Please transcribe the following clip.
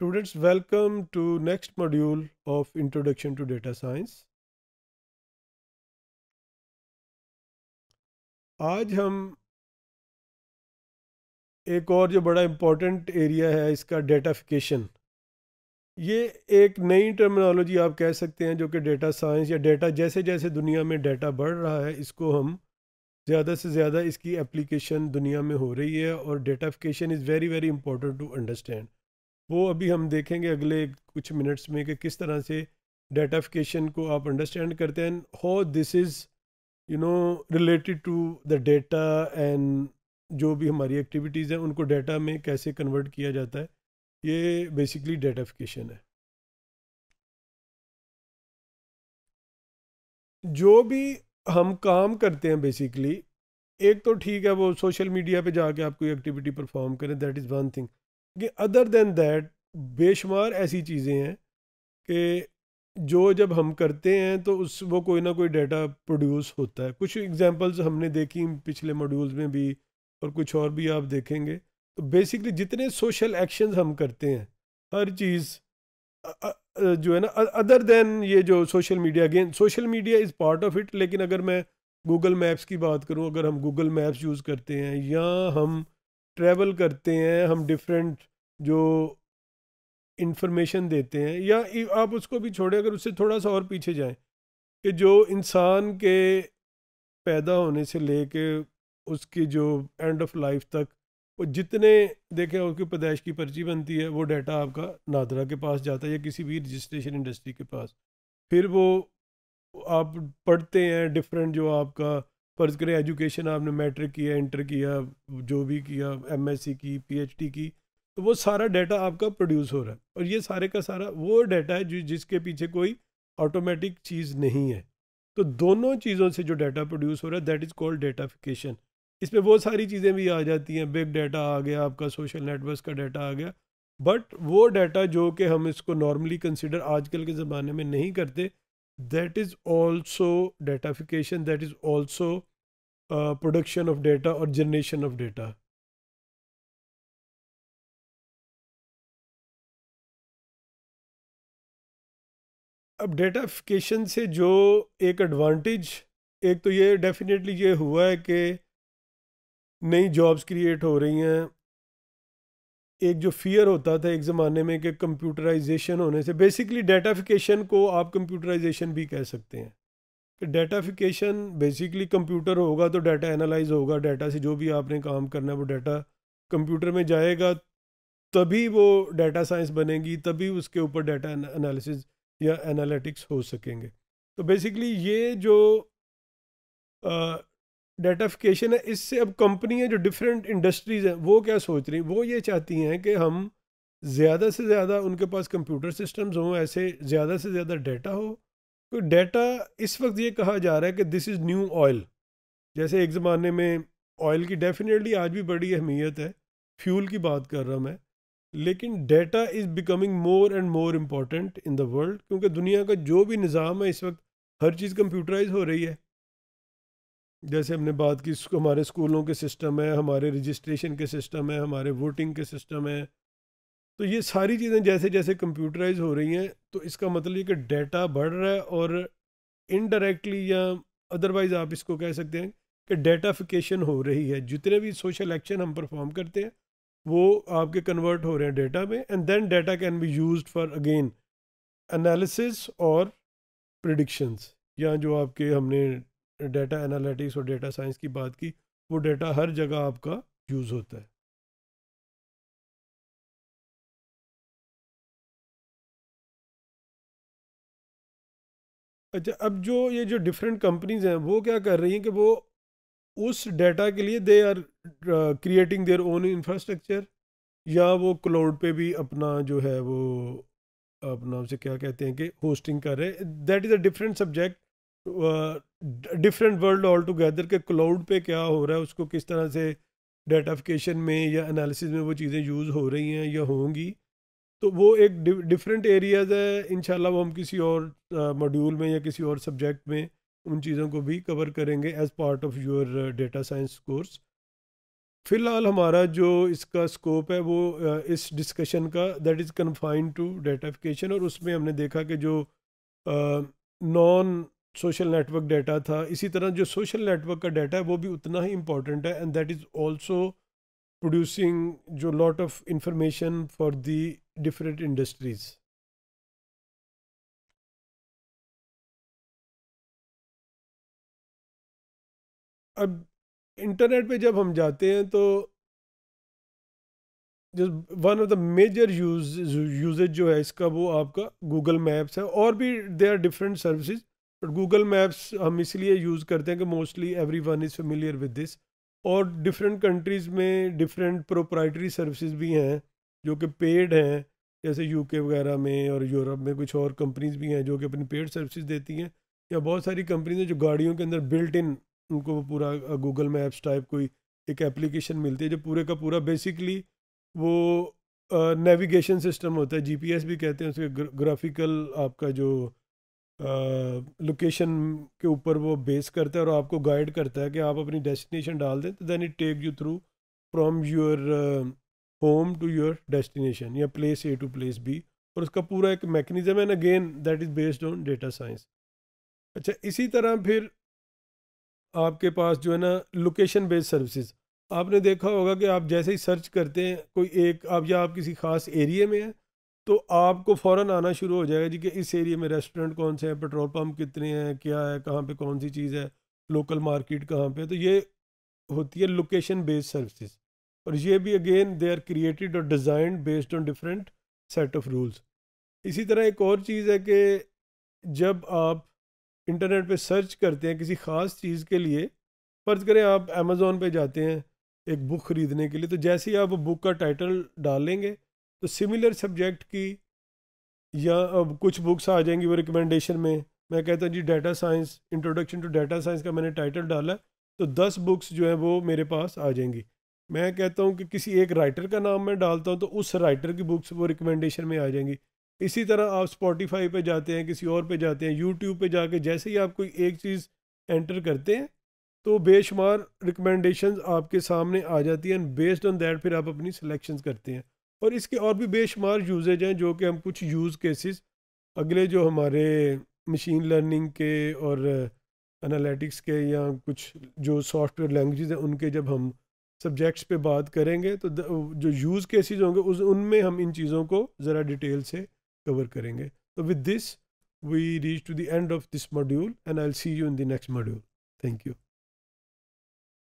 students welcome to next module of introduction to Data science आज हम एक और जो बड़ा इम्पोर्टेंट एरिया है इसका डेटाफिकेशन ये एक नई टर्मिनोलॉजी आप कह सकते हैं जो कि डेटा साइंस या डेटा जैसे जैसे दुनिया में डेटा बढ़ रहा है इसको हम ज़्यादा से ज़्यादा इसकी एप्लीकेशन दुनिया में हो रही है और datafication is very very important to understand वो अभी हम देखेंगे अगले कुछ मिनट्स में कि किस तरह से डेटाफिकेशन को आप अंडरस्टैंड करते हैं how this is you know related to the data and जो भी हमारी एक्टिविटीज़ हैं उनको डेटा में कैसे कन्वर्ट किया जाता है ये बेसिकली डेटाफिकेशन है जो भी हम काम करते हैं बेसिकली एक तो ठीक है वो सोशल मीडिया पे जाके आप कोई एक्टिविटी परफॉर्म करें दैट इज़ वन थिंग कि अदर देन दैट बेशुमार ऐसी चीज़ें हैं कि जो जब हम करते हैं तो उस वो कोई ना कोई डाटा प्रोड्यूस होता है कुछ एग्जांपल्स हमने देखी पिछले मॉड्यूल्स में भी और कुछ और भी आप देखेंगे तो बेसिकली जितने सोशल एक्शंस हम करते हैं हर चीज़ जो है ना अदर देन ये जो social media again social media is part of it लेकिन अगर मैं गूगल मैप्स की बात करूँ अगर हम गूगल मैप्स यूज़ करते हैं या हम ट्रैवल करते हैं हम डिफरेंट जो इन्फॉर्मेशन देते हैं या आप उसको भी छोड़ें अगर उससे थोड़ा सा और पीछे जाएं कि जो इंसान के पैदा होने से ले कर उसकी जो एंड ऑफ लाइफ तक वो जितने देखें उसकी पैदाइश की पर्ची बनती है वो डाटा आपका नादरा के पास जाता है या किसी भी रजिस्ट्रेशन इंडस्ट्री के पास फिर वो आप पढ़ते हैं डिफरेंट जो आपका फ़र्ज़ करें एजुकेशन आपने मैट्रिक किया इंटर किया जो भी किया एमएससी की पीएचडी की तो वो सारा डाटा आपका प्रोड्यूस हो रहा है और ये सारे का सारा वो डाटा है जो जिसके पीछे कोई ऑटोमेटिक चीज़ नहीं है तो दोनों चीज़ों से जो डाटा प्रोड्यूस हो रहा है दैट इज़ कॉल्ड डेटाफिकेशन इसमें बहुत सारी चीज़ें भी आ जाती हैं बिग डाटा आ गया आपका सोशल नेटवर्क का डाटा आ गया बट वो डाटा जो कि हम इसको नॉर्मली कंसिडर आजकल के ज़माने में नहीं करते that is also datafication that is also production of data और जनरेशन ऑफ डाटा अब डेटाफिकेशन से जो एक एडवांटेज एक तो ये डेफिनेटली ये हुआ है कि नई जॉब्स क्रिएट हो रही हैं एक जो फियर होता था एक ज़माने में कि कंप्यूटराइजेशन होने से बेसिकली डेटाफिकेशन को आप कंप्यूटराइजेशन भी कह सकते हैं कि डेटाफिकेशन बेसिकली कंप्यूटर होगा तो डाटा एनालाइज होगा डाटा से जो भी आपने काम करना है वो डाटा कंप्यूटर में जाएगा तभी वो डाटा साइंस बनेगी तभी उसके ऊपर डाटा एनालिसिस या एनालिटिक्स हो सकेंगे तो बेसिकली ये जो डेटाफिकेशन है इससे अब कंपनियां जो डिफरेंट इंडस्ट्रीज़ हैं वो क्या सोच रही वो ये चाहती हैं कि हम ज़्यादा से ज़्यादा उनके पास कंप्यूटर सिस्टम्स हों ऐसे ज़्यादा से ज़्यादा डेटा हो तो डेटा इस वक्त ये कहा जा रहा है कि दिस इज़ न्यू ऑयल जैसे एक ज़माने में ऑयल की डेफिनेटली आज भी बड़ी अहमियत है फ्यूल की बात कर रहा मैं लेकिन data is becoming more and more important in the world क्योंकि दुनिया का जो भी निज़ाम है इस वक्त हर चीज़ कंप्यूटराइज हो रही है जैसे हमने बात की हमारे स्कूलों के सिस्टम है हमारे रजिस्ट्रेशन के सिस्टम है हमारे वोटिंग के सिस्टम है तो ये सारी चीज़ें जैसे जैसे कंप्यूटराइज हो रही हैं तो इसका मतलब ये कि डेटा बढ़ रहा है और इनडायरेक्टली या अदरवाइज़ आप इसको कह सकते हैं कि डेटाफिकेशन हो रही है जितने भी सोशल एक्शन हम परफॉर्म करते हैं वो आपके कन्वर्ट हो रहे हैं डेटा में and then data can be use for again analysis और प्रिडिक्शंस या जो आपके हमने डेटा एनालिटिक्स और डेटा साइंस की बात की वो डेटा हर जगह आपका यूज़ होता है अच्छा अब जो ये जो डिफरेंट कंपनीज हैं वो क्या कर रही हैं कि वो उस डेटा के लिए they are creating their own infrastructure या वो क्लाउड पे भी अपना जो है वो अपना उसे क्या कहते हैं कि होस्टिंग कर रहे that is a different subject different world altogether के क्लाउड पे क्या हो रहा है उसको किस तरह से डेटाफिकेशन में या एनालिसिस में वो चीज़ें यूज़ हो रही हैं या होंगी तो वो एक डिफरेंट एरियाज़ है इनशाला वो हम किसी और मॉड्यूल uh, में या किसी और सब्जेक्ट में उन चीज़ों को भी कवर करेंगे as part of your data science course फिलहाल हमारा जो इसका स्कोप है वो इस डिस्कशन का that is confined to datafication और उसमें हमने देखा कि जो नॉन सोशल नेटवर्क डाटा था इसी तरह जो सोशल नेटवर्क का डाटा है वो भी उतना ही इम्पॉर्टेंट है and that is also producing जो lot of information for the different industries अब इंटरनेट पे जब हम जाते हैं तो जो one of the major use usages जो है इसका वो आपका गूगल मैप्स है और भी they are different services but Google maps हम इसलिए यूज़ करते हैं कि mostly every one is familiar with this और डिफरेंट कंट्रीज़ में डिफरेंट प्रोप्राइटरी सर्विसेज भी हैं जो कि पेड हैं जैसे यूके वगैरह में और यूरोप में कुछ और कंपनीज भी हैं जो कि अपनी पेड सर्विसेज देती हैं या बहुत सारी कंपनीज हैं जो गाड़ियों के अंदर बिल्ट इन को पूरा गूगल मैप्स टाइप कोई एक एप्लीकेशन मिलती है जो पूरे का पूरा बेसिकली वो नेविगेशन सिस्टम होता है जीपीएस भी कहते हैं उसके ग्राफिकल आपका जो लोकेशन के ऊपर वो बेस करता है और आपको गाइड करता है कि आप अपनी डेस्टिनेशन डाल दें तो then it take you through from your home to your destination या place A to place B और उसका पूरा एक mechanism and again that is based on data science अच्छा इसी तरह फिर आपके पास जो है ना लोकेशन बेस्ड सर्विसेज आपने देखा होगा कि आप जैसे ही सर्च करते हैं कोई एक आप या आप किसी ख़ास एरिए में हैं तो आपको फ़ौरन आना शुरू हो जाएगा जी कि इस एरिए में रेस्टोरेंट कौन से हैं पेट्रोल पम्प कितने हैं क्या है कहाँ पे कौन सी चीज़ है लोकल मार्केट कहाँ पे तो ये होती है लोकेशन बेस्ड सर्विसेज और ये भी अगेन दे आर क्रिएटेड और design based on different set of rules इसी तरह एक और चीज़ है कि जब आप इंटरनेट पे सर्च करते हैं किसी ख़ास चीज़ के लिए फ़र्ज़ करें आप अमेज़ोन पे जाते हैं एक बुक ख़रीदने के लिए तो जैसे ही आप बुक का टाइटल डालेंगे तो सिमिलर सब्जेक्ट की या अब कुछ बुक्स आ जाएंगी वो रिकमेंडेशन में मैं कहता हूँ जी data science introduction to data science का मैंने टाइटल डाला तो दस बुक्स जो हैं वो मेरे पास आ जाएंगी मैं कहता हूँ कि किसी एक राइटर का नाम मैं डालता हूँ तो उस राइटर की बुक्स वो रिकमेंडेशन में आ जाएंगी इसी तरह आप स्पॉटिफाई पे जाते हैं किसी और पे जाते हैं यूट्यूब पे जाके जैसे ही आप कोई एक चीज़ एंटर करते हैं तो बेशुमार रिकमेंडेशन आपके सामने आ जाती हैं एंड बेस्ड ऑन दैट फिर आप अपनी सिलेक्शंस करते हैं और इसके और भी बेशुमार यूजेज हैं जो कि हम कुछ यूज़ केसेस अगले जो हमारे मशीन लर्निंग के और एनालिटिक्स के या कुछ जो सॉफ्टवेयर लैंग्वेजेस हैं उनके जब हम सब्जेक्ट्स पे बात करेंगे तो जो यूज़ केसेस होंगे उस उनमें हम इन चीज़ों को ज़रा डिटेल से कवर करेंगे तो with this we reach to the end of this module and I see you in the next module thank you